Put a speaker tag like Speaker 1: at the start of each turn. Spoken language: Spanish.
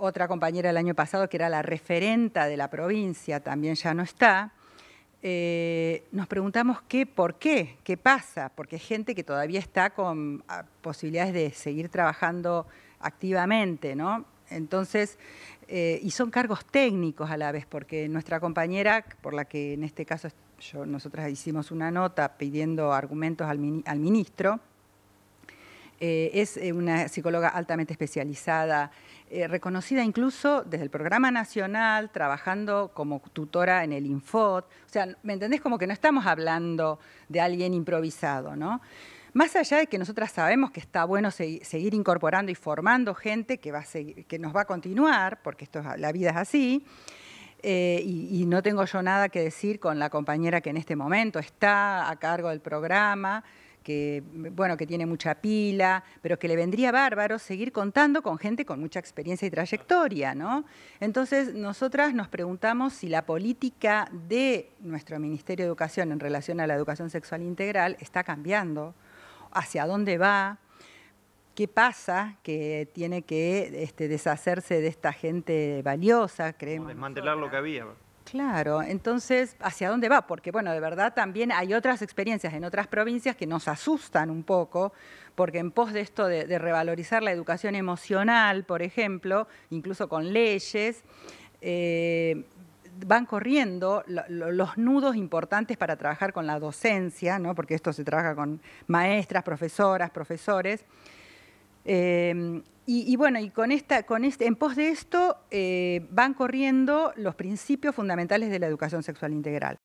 Speaker 1: otra compañera del año pasado, que era la referenta de la provincia, también ya no está, eh, nos preguntamos qué, por qué, qué pasa, porque es gente que todavía está con ah, posibilidades de seguir trabajando activamente, ¿no? Entonces, eh, y son cargos técnicos a la vez, porque nuestra compañera, por la que en este caso yo, nosotras hicimos una nota pidiendo argumentos al ministro, eh, es eh, una psicóloga altamente especializada, eh, reconocida incluso desde el programa nacional, trabajando como tutora en el Infot. O sea, ¿me entendés? Como que no estamos hablando de alguien improvisado, ¿no? Más allá de que nosotras sabemos que está bueno seguir incorporando y formando gente que, que nos va a continuar, porque la vida es así, y, no tengo yo nada que decir con la compañera que en este momento está a cargo del programa, que, bueno, que tiene mucha pila, pero que le vendría bárbaro seguir contando con gente con mucha experiencia y trayectoria, ¿no? Entonces, nosotras nos preguntamos si la política de nuestro Ministerio de Educación en relación a la educación sexual integral está cambiando, hacia dónde va, qué pasa que tiene que este, deshacerse de esta gente valiosa, creemos.
Speaker 2: desmantelar lo que había.
Speaker 1: Claro, entonces, ¿hacia dónde va? Porque, bueno, de verdad también hay otras experiencias en otras provincias que nos asustan un poco, porque en pos de esto de, revalorizar la educación emocional, por ejemplo, incluso con leyes, eh, van corriendo los nudos importantes para trabajar con la docencia, ¿no? porque esto se trabaja con maestras, profesoras, profesores. Em, y, bueno, y con esta, con este, en pos de esto eh, van corriendo los principios fundamentales de la educación sexual integral.